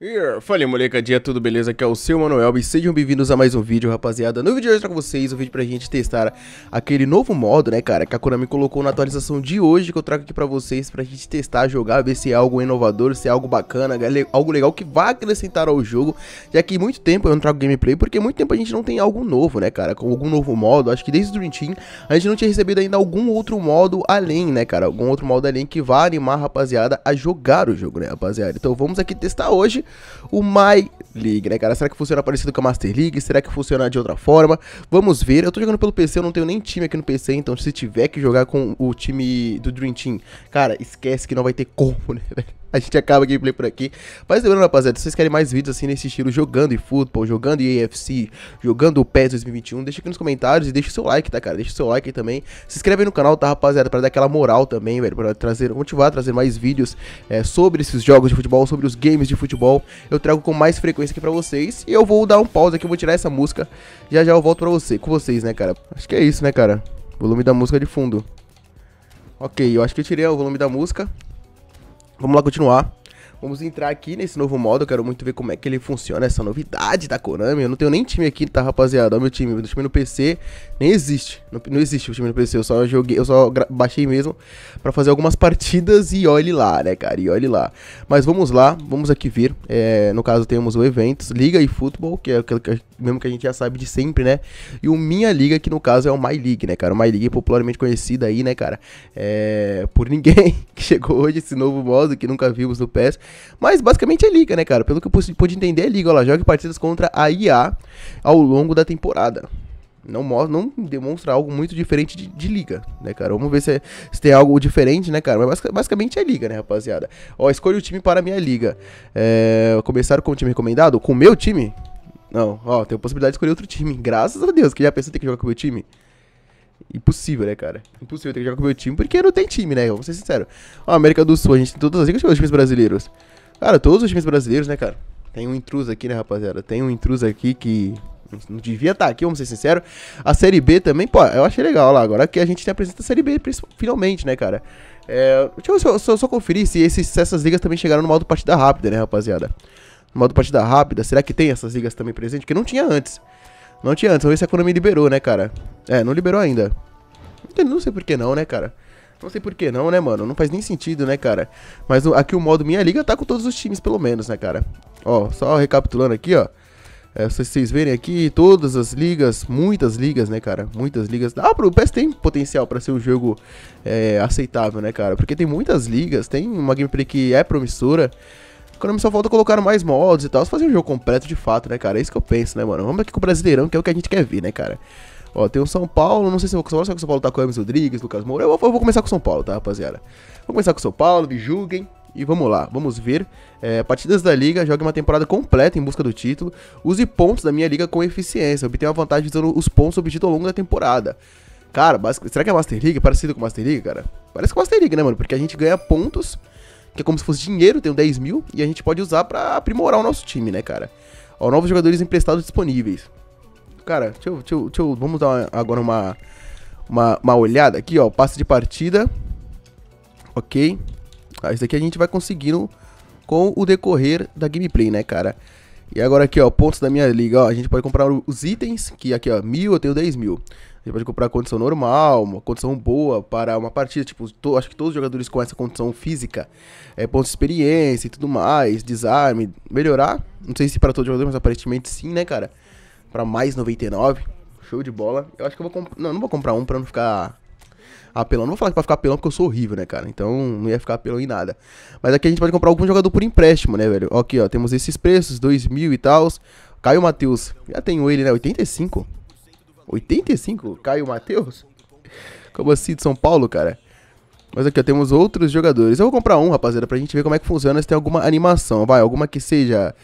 Yeah. Fala molecadinha, tudo beleza? Aqui é o seu Manuel e sejam bem-vindos a mais um vídeo, rapaziada. No vídeo de hoje pra vocês um vídeo pra gente testar aquele novo modo, né, cara, que a Konami colocou na atualização de hoje, que eu trago aqui pra vocês pra gente testar, jogar, ver se é algo inovador, se é algo bacana, é algo legal que vá acrescentar ao jogo, já que muito tempo eu não trago gameplay, porque muito tempo a gente não tem algo novo, né, cara, com algum novo modo, acho que desde o Dream Team a gente não tinha recebido ainda algum outro modo além, né, cara, algum outro modo além que vá animar a rapaziada a jogar o jogo, né, rapaziada. Então vamos aqui testar hoje o My League, né, cara? Será que funciona parecido com a Master League? Será que funciona de outra forma? Vamos ver. Eu tô jogando pelo PC, eu não tenho nem time aqui no PC, então se tiver que jogar com o time do Dream Team, cara, esquece que não vai ter como, né, velho? a gente acaba a gameplay por aqui. Mas lembrando, rapaziada, se vocês querem mais vídeos assim nesse estilo, jogando e futebol, jogando e AFC, jogando o PES 2021, deixa aqui nos comentários e deixa o seu like, tá, cara? Deixa o seu like aí também. Se inscreve aí no canal, tá, rapaziada? Pra dar aquela moral também, velho, pra trazer, motivar a trazer mais vídeos é, sobre esses jogos de futebol, sobre os games de futebol. Eu trago com mais frequência aqui pra vocês. E eu vou dar um pause aqui, eu vou tirar essa música. Já já eu volto pra você, com vocês, né, cara? Acho que é isso, né, cara? Volume da música de fundo. Ok, eu acho que eu tirei o volume da música. Vamos lá continuar. Vamos entrar aqui nesse novo modo, eu quero muito ver como é que ele funciona, essa novidade da Konami. Eu não tenho nem time aqui, tá, rapaziada? Olha meu time, meu time no PC nem existe. Não, não existe o time no PC, eu só joguei, eu só baixei mesmo pra fazer algumas partidas e olhe lá, né, cara? E olhe lá. Mas vamos lá, vamos aqui vir. É, no caso, temos o Eventos, Liga e Futebol, que é aquilo que mesmo que a gente já sabe de sempre, né? E o Minha Liga, que no caso é o My League, né, cara? O My League é popularmente conhecida aí, né, cara? É... Por ninguém que chegou hoje, esse novo modo que nunca vimos no PES. Mas basicamente é Liga, né, cara? Pelo que eu pude entender, é Liga. ela joga partidas contra a IA ao longo da temporada não, não demonstra algo muito diferente de, de, liga, né, cara? Vamos ver se, é, se tem algo diferente, né, cara? Mas basicamente é liga, né, rapaziada? Ó, escolha o time para a minha liga. É, começar com o time recomendado? Com o meu time? Não, ó, tem a possibilidade de escolher outro time. Graças a Deus, que já pensou em ter que jogar com o meu time? Impossível, né, cara? Impossível ter que jogar com o meu time, porque não tem time, né? Eu vou ser sincero. Ó, América do Sul, a gente tem todas as ligas os times brasileiros. Cara, todos os times brasileiros, né, cara? Tem um intruso aqui, né, rapaziada? Tem um intruso aqui que não devia estar tá aqui, vamos ser sinceros. A Série B também, pô, eu achei legal lá. Agora que a gente apresenta a Série B finalmente, né, cara? É, deixa eu só, só, só conferir se, esses, se essas ligas também chegaram no modo partida rápida, né, rapaziada? modo partida rápida, será que tem essas ligas também presente Porque não tinha antes. Não tinha antes, vamos ver se a Konami liberou, né, cara? É, não liberou ainda. Não sei por que não, né, cara? Não sei por que não, né, mano? Não faz nem sentido, né, cara? Mas aqui o modo Minha Liga tá com todos os times, pelo menos, né, cara? Ó, só recapitulando aqui, ó. É, se vocês verem aqui, todas as ligas, muitas ligas, né, cara? Muitas ligas. Ah, pro PS tem potencial para ser um jogo é, aceitável, né, cara? Porque tem muitas ligas, tem uma gameplay que é promissora me só falta colocar mais mods e tal, fazer um jogo completo de fato, né, cara? É isso que eu penso, né, mano? Vamos aqui com o Brasileirão, que é o que a gente quer ver, né, cara? Ó, tem o São Paulo, não sei se eu vou com o São Paulo, se o São Paulo tá com o Hermes Rodrigues, Lucas Moura. Eu vou, eu vou começar com o São Paulo, tá, rapaziada? Vou começar com o São Paulo, me julguem, e vamos lá, vamos ver. É, partidas da liga, jogue uma temporada completa em busca do título. Use pontos da minha liga com eficiência. Obtenha uma vantagem usando os pontos obtidos ao longo da temporada. Cara, será que é Master League? Parecido com Master League, cara? Parece com Master League, né, mano? Porque a gente ganha pontos que é como se fosse dinheiro, tem 10 mil, e a gente pode usar para aprimorar o nosso time, né, cara? Ó, novos jogadores emprestados disponíveis. Cara, deixa eu, deixa eu, deixa eu vamos dar uma, agora uma, uma, uma, olhada aqui, ó, passe de partida, ok? Ah, isso aqui a gente vai conseguindo com o decorrer da gameplay, né, cara? E agora aqui, ó, pontos da minha liga, ó, a gente pode comprar os itens, que aqui, ó, mil, eu tenho 10 mil. Você pode comprar condição normal, uma condição boa para uma partida. Tipo, to, acho que todos os jogadores com essa condição física, é, pontos de experiência e tudo mais, desarme, melhorar. Não sei se para todos os jogadores, mas aparentemente sim, né, cara? Para mais 99, show de bola. Eu acho que eu vou comprar. Não, não vou comprar um para não ficar apelão. Não vou falar que vai ficar apelão porque eu sou horrível, né, cara? Então não ia ficar apelão em nada. Mas aqui a gente pode comprar algum jogador por empréstimo, né, velho? Aqui, ó, temos esses preços, 2 mil e tal. Caio Matheus, já tenho ele, né? 85. 85? Caio Matheus? Como assim de São Paulo, cara? Mas aqui, ó, temos outros jogadores. Eu vou comprar um, rapaziada, pra gente ver como é que funciona, se tem alguma animação. Vai, alguma que seja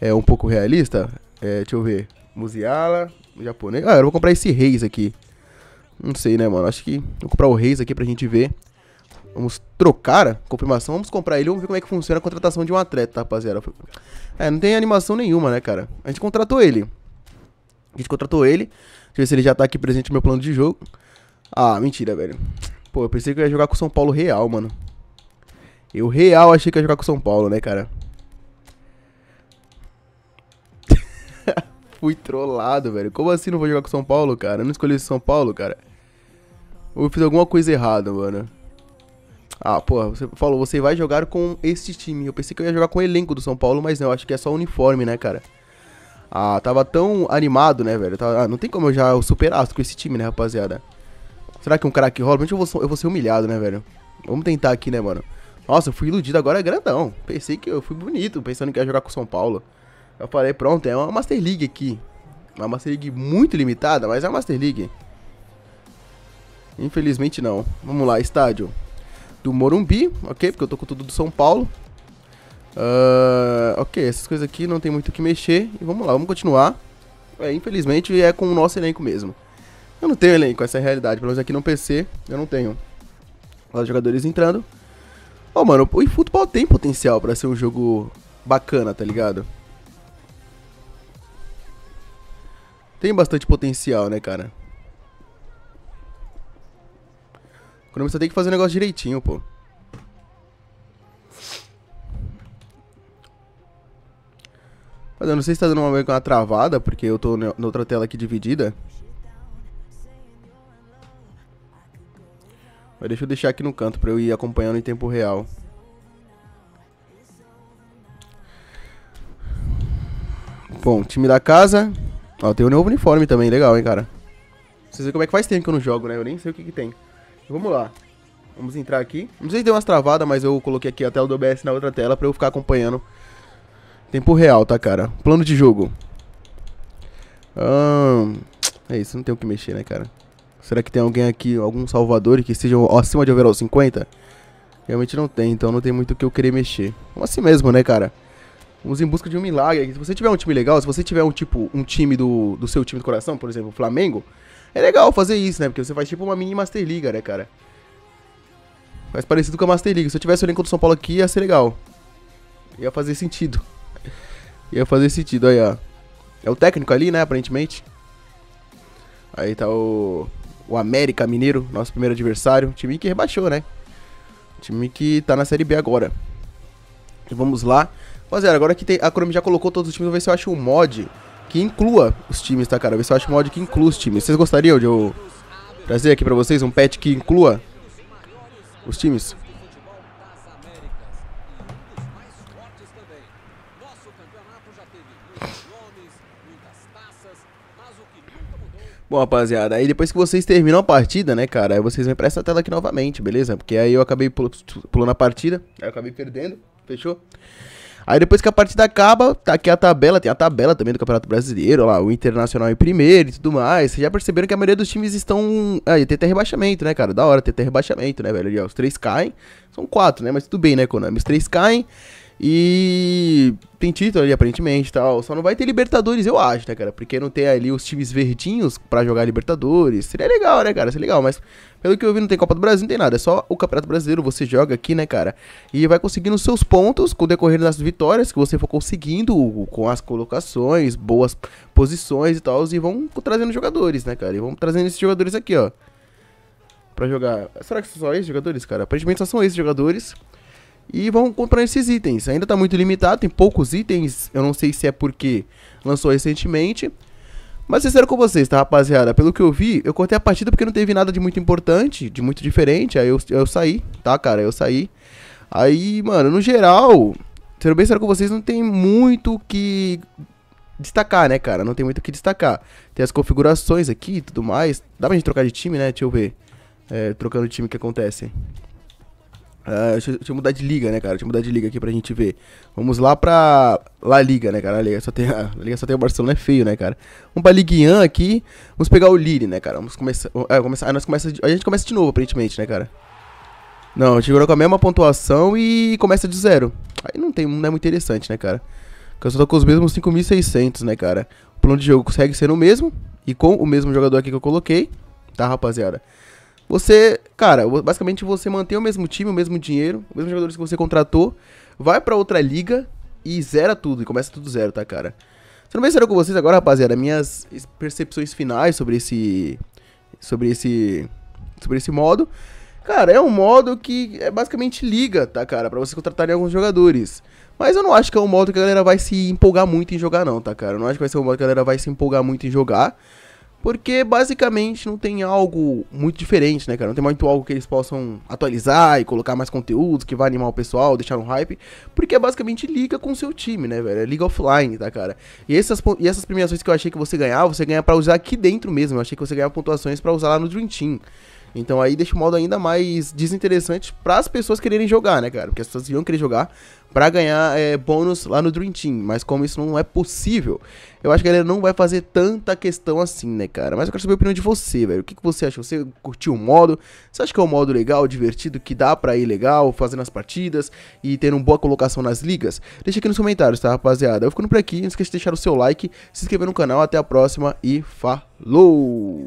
é, um pouco realista. É, deixa eu ver. Muziala, japonês. Ah, eu vou comprar esse Reis aqui. Não sei, né, mano? Acho que vou comprar o Reis aqui pra gente ver. Vamos trocar a confirmação, vamos comprar ele, vamos ver como é que funciona a contratação de um atleta, rapaziada. É, não tem animação nenhuma, né, cara? A gente contratou ele. A gente contratou ele. Deixa eu ver se ele já tá aqui presente no meu plano de jogo. Ah, mentira, velho. Pô, eu pensei que eu ia jogar com o São Paulo Real, mano. Eu real achei que ia jogar com o São Paulo, né, cara? Fui trollado, velho. Como assim não vou jogar com o São Paulo, cara? Eu não escolhi o São Paulo, cara. Ou eu fiz alguma coisa errada, mano. Ah, porra, você falou, você vai jogar com este time. Eu pensei que eu ia jogar com o elenco do São Paulo, mas não, acho que é só o uniforme, né, cara? Ah, tava tão animado, né, velho? Tava, ah, não tem como eu já superar com esse time, né, rapaziada? Será que um cara que rola? eu vou, eu vou ser humilhado, né, velho? Vamos tentar aqui, né, mano? Nossa, eu fui iludido agora é grandão. Pensei que eu fui bonito, pensando que ia jogar com o São Paulo. Eu falei, pronto, é uma Master League aqui. Uma Master League muito limitada, mas é uma Master League. Infelizmente não. Vamos lá, estádio do Morumbi, ok? Porque eu tô com tudo do São Paulo. Uh, ok, essas coisas aqui não tem muito o que mexer. E vamos lá, vamos continuar. É, infelizmente é com o nosso elenco mesmo. Eu não tenho elenco, essa é a realidade. Pelo menos aqui no PC, eu não tenho. os jogadores entrando. Ó, oh, mano, o futebol tem potencial para ser um jogo bacana, tá ligado? Tem bastante potencial, né, cara? Quando você tem que fazer o negócio direitinho, pô. Mas eu não sei se tá dando uma, uma travada, porque eu tô na outra tela aqui dividida. Mas deixa eu deixar aqui no canto pra eu ir acompanhando em tempo real. Bom, time da casa. Ó, tem o um novo uniforme também, legal, hein, cara. Vocês veem como é que faz tempo que eu não jogo, né? Eu nem sei o que que tem. Vamos lá. Vamos entrar aqui. Não sei se deu umas travadas, mas eu coloquei aqui a tela do OBS na outra tela pra eu ficar acompanhando Tempo real, tá, cara? Plano de jogo. Hum, é isso, não tem o que mexer, né, cara? Será que tem alguém aqui, algum salvador que esteja acima de overall 50? Realmente não tem, então não tem muito o que eu querer mexer. Vamos assim mesmo, né, cara? Vamos em busca de um milagre. Se você tiver um time legal, se você tiver um tipo, um time do, do seu time do coração, por exemplo, Flamengo, é legal fazer isso, né? Porque você faz tipo uma mini Master League, né, cara? Faz parecido com a Master League. Se eu tivesse o elenco do São Paulo aqui, ia ser legal. Ia fazer sentido. Ia fazer sentido aí, ó. É o técnico ali, né, aparentemente. Aí tá o, o América Mineiro, nosso primeiro adversário. Time que rebaixou, né? Time que tá na Série B agora. E vamos lá. Rapaziada, agora que tem, a Chrome já colocou todos os times, eu vou ver se eu acho um mod que inclua os times, tá, cara? Vou ver se eu acho um mod que inclua os times. Vocês gostariam de eu trazer aqui pra vocês um patch que inclua os times? Bom, rapaziada, aí depois que vocês terminam a partida, né, cara, aí vocês vêm pra essa tela aqui novamente, beleza? Porque aí eu acabei pulando a partida, aí eu acabei perdendo, fechou? Aí depois que a partida acaba, tá aqui a tabela, tem a tabela também do Campeonato Brasileiro, lá, o Internacional em primeiro e tudo mais. Vocês já perceberam que a maioria dos times estão. Aí, tem até rebaixamento, né, cara? Da hora, tem até rebaixamento, né, velho? Os três caem, são quatro, né? Mas tudo bem, né, Konami? Os três caem. E tem título ali, aparentemente tal. Só não vai ter Libertadores, eu acho, né, cara? Porque não tem ali os times verdinhos para jogar Libertadores. Seria legal, né, cara? Seria legal, mas pelo que eu vi, não tem Copa do Brasil, não tem nada. É só o Campeonato Brasileiro, você joga aqui, né, cara? E vai conseguindo seus pontos com o decorrer das vitórias que você for conseguindo, com as colocações, boas posições e tal. E vão trazendo jogadores, né, cara? E vão trazendo esses jogadores aqui, ó. Pra jogar. Será que são só esses jogadores, cara? Aparentemente só são esses jogadores e vão comprar esses itens. Ainda está muito limitado, tem poucos itens, eu não sei se é porque lançou recentemente. Mas sincero com vocês, tá, rapaziada? Pelo que eu vi, eu cortei a partida porque não teve nada de muito importante, de muito diferente. Aí eu, eu saí, tá, cara? Eu saí. Aí, mano, no geral, sendo bem sincero com vocês, não tem muito que destacar, né, cara? Não tem muito o que destacar. Tem as configurações aqui e tudo mais. Dá pra gente trocar de time, né? Deixa eu ver. É, trocando de time, o que acontece? Uh, deixa, deixa, eu mudar de liga, né, cara? Deixa eu mudar de liga aqui pra gente ver. Vamos lá pra La Liga, né, cara? Liga só tem, a La liga só tem o Barcelona, é feio, né, cara? Vamos pra Ligue 1 aqui. Vamos pegar o Lille, né, cara? Vamos começar... É, começar ah, nós começa, a gente começa de novo, aparentemente, né, cara? Não, a gente jogou com a mesma pontuação e começa de zero. Aí não, tem, não é muito interessante, né, cara? Porque eu só tô com os mesmos 5.600, né, cara? O plano de jogo consegue ser o mesmo. E com o mesmo jogador aqui que eu coloquei. Tá, rapaziada? Você, cara, basicamente você mantém o mesmo time, o mesmo dinheiro, os mesmos jogadores que você contratou, vai para outra liga e zera tudo, e começa tudo zero, tá, cara? Sendo bem sério com vocês agora, rapaziada, minhas percepções finais sobre esse. Sobre esse. Sobre esse modo. Cara, é um modo que é basicamente liga, tá, cara? Pra contratar em alguns jogadores. Mas eu não acho que é um modo que a galera vai se empolgar muito em jogar, não, tá, cara? Eu não acho que vai ser um modo que a galera vai se empolgar muito em jogar. Porque basicamente não tem algo muito diferente, né, cara? Não tem muito algo que eles possam atualizar e colocar mais conteúdo que vai animar o pessoal, deixar um hype. Porque é basicamente liga com o seu time, né, velho? É liga offline, tá, cara? E essas, e essas premiações que eu achei que você ganhava, você ganha para usar aqui dentro mesmo. Eu achei que você ganhava pontuações para usar lá no Dream Team. Então aí deixa o modo ainda mais desinteressante para as pessoas quererem jogar, né, cara? Porque as pessoas iam querer jogar para ganhar é, bônus lá no Dream Team, mas como isso não é possível, eu acho que a galera não vai fazer tanta questão assim, né, cara? Mas eu quero saber a opinião de você, velho. O que, que você acha? Você curtiu o modo? Você acha que é um modo legal, divertido, que dá pra ir legal, fazendo as partidas e tendo uma boa colocação nas ligas? Deixa aqui nos comentários, tá, rapaziada? Eu ficando por aqui, não esqueça de deixar o seu like, se inscrever no canal, até a próxima e falou!